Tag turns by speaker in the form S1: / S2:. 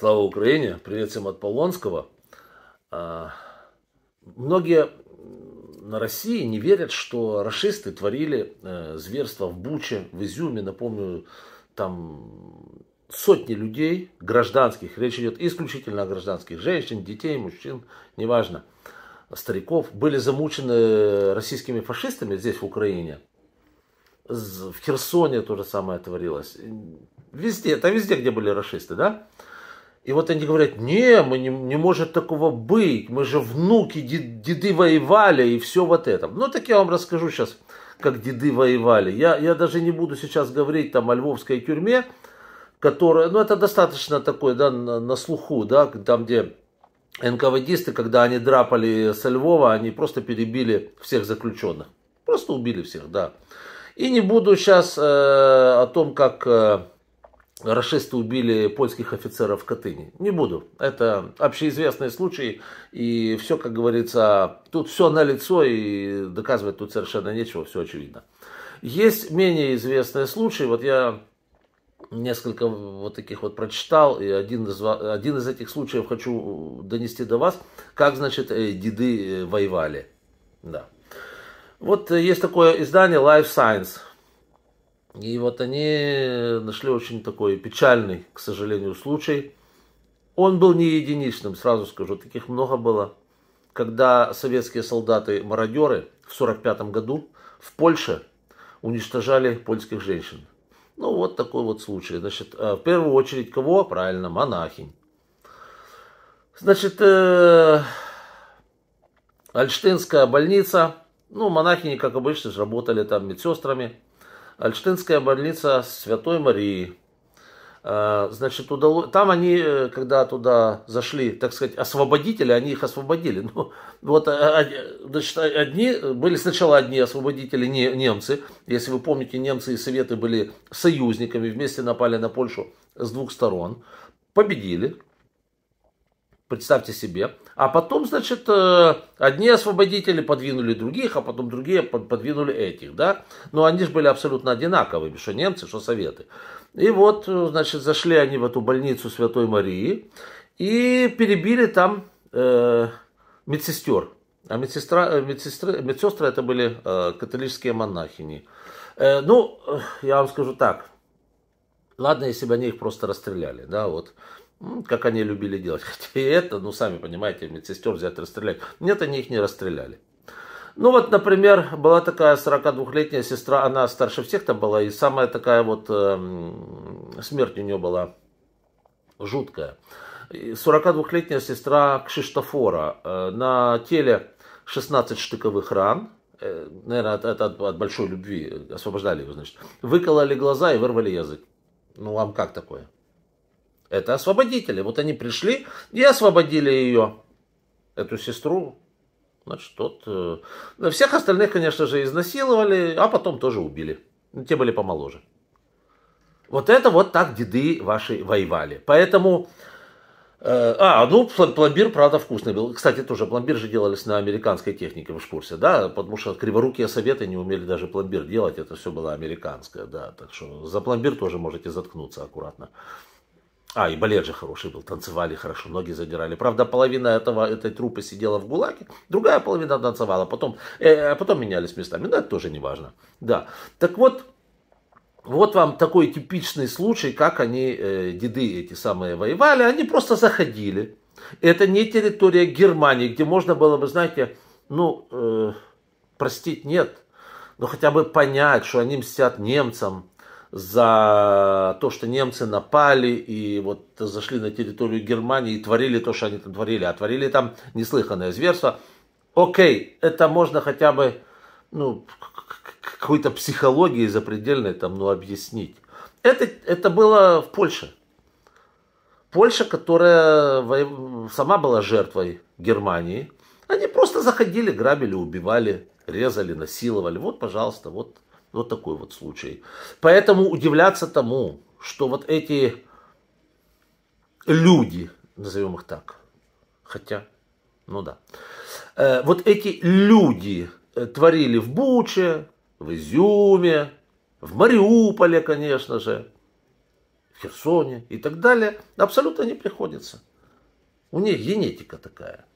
S1: Слава Украине! Привет всем от Полонского. А, многие на России не верят, что расисты творили э, зверство в Буче, в Изюме, напомню, там сотни людей, гражданских, речь идет исключительно о гражданских, женщин, детей, мужчин, неважно, стариков, были замучены российскими фашистами здесь, в Украине. В Херсоне то же самое творилось. Везде, там везде, где были расисты, да? И вот они говорят, не, мы не, не может такого быть, мы же внуки, дед, деды воевали и все вот это. Ну так я вам расскажу сейчас, как деды воевали. Я, я даже не буду сейчас говорить там о львовской тюрьме, которая, ну это достаточно такое, да, на, на слуху, да, там где НКВДисты, когда они драпали со Львова, они просто перебили всех заключенных. Просто убили всех, да. И не буду сейчас э, о том, как... Э, Рашисты убили польских офицеров в Катыни. Не буду. Это общеизвестный случай. И все, как говорится, тут все на лицо и доказывать тут совершенно нечего, все очевидно. Есть менее известные случаи. Вот я несколько вот таких вот прочитал, и один из, один из этих случаев хочу донести до вас, как, значит, э, деды э, воевали. Да. Вот э, есть такое издание Life Science – и вот они нашли очень такой печальный, к сожалению, случай. Он был не единичным, сразу скажу, таких много было. Когда советские солдаты-мародеры в 1945 году в Польше уничтожали польских женщин. Ну, вот такой вот случай. Значит, э, в первую очередь кого? Правильно, монахинь. Значит, э, Альштинская больница. Ну, монахини, как обычно, работали там медсестрами. Альштинская больница Святой Марии. А, значит, удалось... там они, э, когда туда зашли, так сказать, освободители, они их освободили. Ну, вот, а, а, значит, одни, были сначала одни освободители не, немцы. Если вы помните, немцы и советы были союзниками, вместе напали на Польшу с двух сторон. Победили, Представьте себе. А потом, значит, э, одни освободители подвинули других, а потом другие подвинули этих, да. Но они же были абсолютно одинаковыми, что немцы, что советы. И вот, э, значит, зашли они в эту больницу Святой Марии и перебили там э, медсестер. А медсестра, э, медсестры, медсестры это были э, католические монахини. Э, ну, я вам скажу так. Ладно, если бы они их просто расстреляли, да, вот как они любили делать. Хотя и это, ну, сами понимаете, медсестер взять расстрелять. Нет, они их не расстреляли. Ну вот, например, была такая 42-летняя сестра, она старше всех то была, и самая такая вот э, смерть у нее была жуткая. 42-летняя сестра Кшиштофора. Э, на теле 16 штыковых ран, э, наверное, это от, от, от большой любви, э, освобождали его, значит. Выкололи глаза и вырвали язык. Ну, вам как такое? Это освободители. Вот они пришли и освободили ее, эту сестру. Значит, тот... Э, всех остальных, конечно же, изнасиловали, а потом тоже убили. Ну, те были помоложе. Вот это вот так деды ваши воевали. Поэтому... Э, а, ну, пломбир, правда, вкусный был. Кстати, тоже пломбир же делались на американской технике, в курсе, да? Потому что криворукие советы не умели даже пломбир делать, это все было американское, да. Так что за пломбир тоже можете заткнуться аккуратно. А, и балет же хороший был, танцевали хорошо, ноги задирали. Правда, половина этого, этой трупы сидела в ГУЛАГе, другая половина танцевала, потом, э, а потом менялись местами, но это тоже не важно. Да, так вот, вот вам такой типичный случай, как они, э, деды эти самые, воевали, они просто заходили. Это не территория Германии, где можно было бы, знаете, ну, э, простить нет, но хотя бы понять, что они мстят немцам, за то, что немцы напали и вот зашли на территорию Германии и творили то, что они там творили, а творили там неслыханное зверство. Окей, это можно хотя бы ну, какой-то психологией запредельной там, ну, объяснить. Это, это было в Польше. Польша, которая сама была жертвой Германии, они просто заходили, грабили, убивали, резали, насиловали. Вот, пожалуйста, вот вот такой вот случай. Поэтому удивляться тому, что вот эти люди, назовем их так, хотя, ну да, э, вот эти люди э, творили в Буче, в Изюме, в Мариуполе, конечно же, в Херсоне и так далее, абсолютно не приходится. У них генетика такая.